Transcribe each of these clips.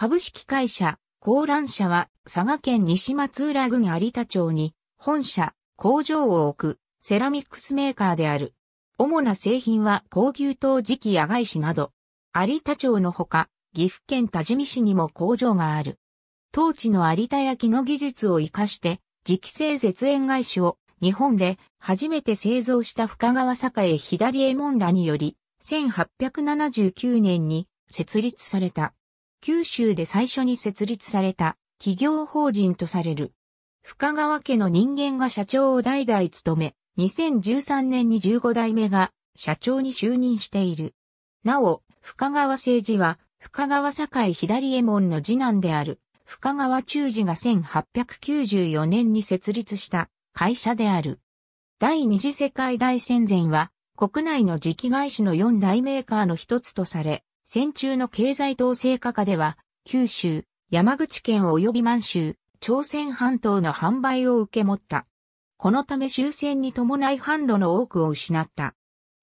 株式会社、高覧社は佐賀県西松浦郡有田町に本社、工場を置くセラミックスメーカーである。主な製品は高級陶磁器や外市など、有田町のほか、岐阜県多治見市にも工場がある。当地の有田焼の技術を活かして、磁気製絶縁外しを日本で初めて製造した深川栄左衛門らにより、1879年に設立された。九州で最初に設立された企業法人とされる。深川家の人間が社長を代々務め、2013年に15代目が社長に就任している。なお、深川政治は、深川堺左衛門の次男である、深川中治が1894年に設立した会社である。第二次世界大戦前は、国内の磁気外資の4大メーカーの一つとされ、戦中の経済統制下下では、九州、山口県及び満州、朝鮮半島の販売を受け持った。このため終戦に伴い販路の多くを失った。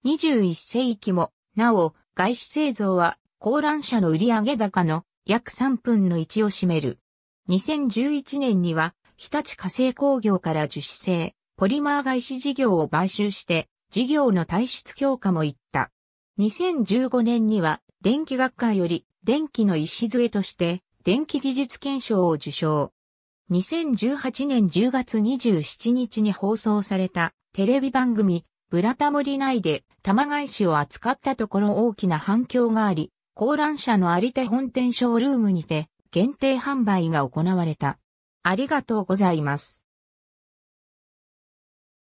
21世紀も、なお、外資製造は、高覧車の売上高の約3分の1を占める。2011年には、日立化成工業から樹脂製、ポリマー外資事業を買収して、事業の体質強化もいった。2015年には電気学会より電気の礎として電気技術検証を受賞。2018年10月27日に放送されたテレビ番組ブラタモリ内で玉返しを扱ったところ大きな反響があり、高覧者の有手本店ショールームにて限定販売が行われた。ありがとうございます。